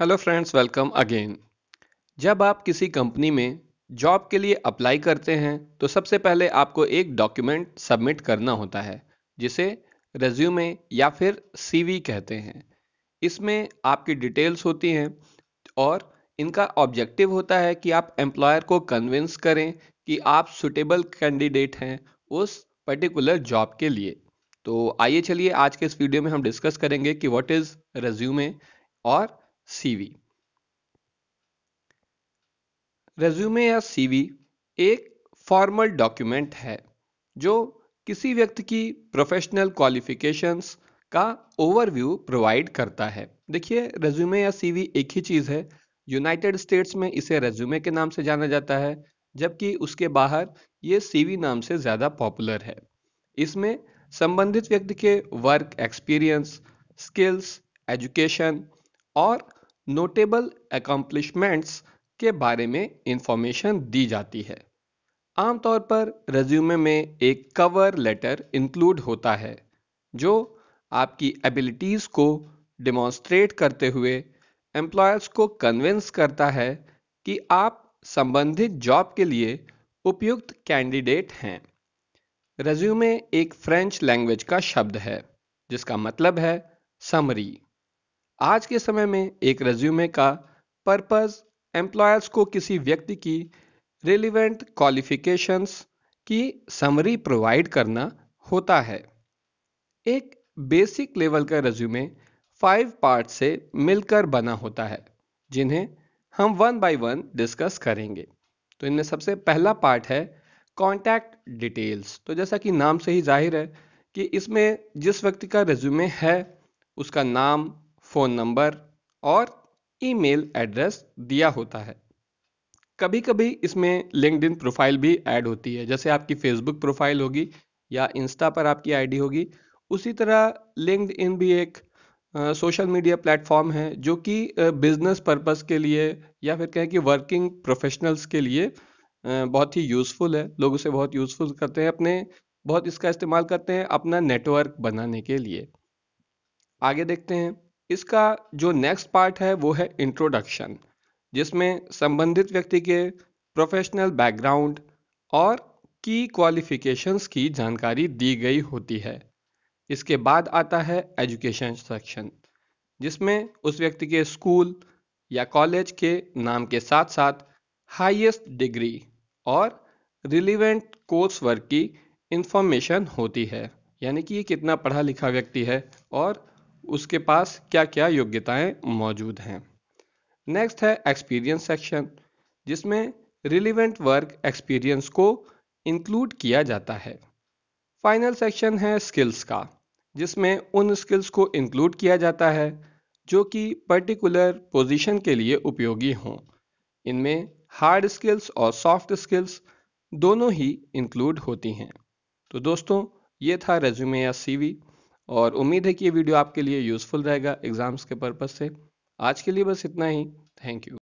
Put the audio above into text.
hello friends welcome again जब आप किसी कंपनी में जॉब के लिए अप्लाई करते हैं तो सबसे पहले आपको एक डॉक्यूमेंट सबमिट करना होता है जिसे रेज्यूमे या फिर सीवी कहते हैं इसमें आपकी डिटेल्स होती हैं और इनका ऑब्जेक्टिव होता है कि आप एम्प्लॉयर को कन्विंस करें कि आप सुटेबल कैंडिडेट हैं उस पर्टिकुलर जॉब के लिए तो आइए चलिए आज के इस वीडियो में हम डिस्कस करेंगे कि व्हाट इज़ रेज्यूमे और सीवी रेज्यूमे या सीवी एक फॉर्मल डॉक्यूमेंट है जो किसी व्यक्ति की प्रोफेशनल क्वालिफिकेशंस का ओवरव्यू प्रोवाइड करता है देखिए रेज्यूमे या सीवी एक ही चीज़ है यूनाइटेड स्टेट्स में इसे रेज्यूमे के नाम से जाना जाता है जबकि उसके बाहर ये सीवी नाम से ज़्यादा पॉपुलर है इसमें संबंधित व्यक्ति के वर्क एक्सपीरियंस स्किल्स एजुकेशन और नोटेबल अकम्पलिशमेंट्स के बारे में इंफॉर्मेशन दी जाती है आमतौर पर रेज्यूमे में एक कवर लेटर इंक्लूड होता है जो आपकी एबिलिटीज़ को डिमॉन्स्ट्रेट करते हुए एम्प्लॉयर्स को कन्विंस करता है कि आप संबंधित जॉब के लिए उपयुक्त कैंडिडेट हैं रेज्यूमे एक फ्रेंच लैंग्वेज का शब्द है जिसका मतलब है समरी आज के समय में एक रेज्यूमे का पर्पस एम्प्लॉयर्स को किसी व्यक्ति की रिलीवेंट क्वालिफिकेशंस की समरी प्रोवाइड करना होता है एक बेसिक लेवल का रेज्यूमे फाइव पार्ट से मिलकर बना होता है जिन्हें हम वन बाय वन डिस्कस करेंगे तो इनमें सबसे पहला पार्ट है कॉन्टैक्ट डिटेल्स तो जैसा कि नाम से ही जाहिर है कि इसमें जिस व्यक्ति का रेज्यूमे है उसका नाम फ़ोन नंबर और ईमेल एड्रेस दिया होता है कभी कभी इसमें लिंकड प्रोफाइल भी ऐड होती है जैसे आपकी फेसबुक प्रोफाइल होगी या इंस्टा पर आपकी आईडी होगी उसी तरह लिंकड भी एक सोशल मीडिया प्लेटफॉर्म है जो कि बिजनेस पर्पस के लिए या फिर कहें कि वर्किंग प्रोफेशनल्स के लिए बहुत ही यूज़फुल है लोग उसे बहुत यूज़फुल करते हैं अपने बहुत इसका इस्तेमाल करते हैं अपना नेटवर्क बनाने के लिए आगे देखते हैं इसका जो नेक्स्ट पार्ट है वो है इंट्रोडक्शन जिसमें संबंधित व्यक्ति के प्रोफेशनल बैकग्राउंड और की क्वालिफिकेशंस की जानकारी दी गई होती है इसके बाद आता है एजुकेशन सेक्शन जिसमें उस व्यक्ति के स्कूल या कॉलेज के नाम के साथ साथ हाईएस्ट डिग्री और रिलीवेंट कोर्स वर्क की इंफॉर्मेशन होती है यानी कि ये कितना पढ़ा लिखा व्यक्ति है और उसके पास क्या क्या योग्यताएं मौजूद हैं नेक्स्ट है एक्सपीरियंस सेक्शन जिसमें रिलीवेंट वर्क एक्सपीरियंस को इंक्लूड किया जाता है फाइनल सेक्शन है स्किल्स का जिसमें उन स्किल्स को इंक्लूड किया जाता है जो कि पर्टिकुलर पोजीशन के लिए उपयोगी हों इनमें हार्ड स्किल्स और सॉफ्ट स्किल्स दोनों ही इंक्लूड होती हैं तो दोस्तों ये था रेज्यूमे या सीवी और उम्मीद है कि ये वीडियो आपके लिए यूज़फुल रहेगा एग्ज़ाम्स के पर्पज़ से आज के लिए बस इतना ही थैंक यू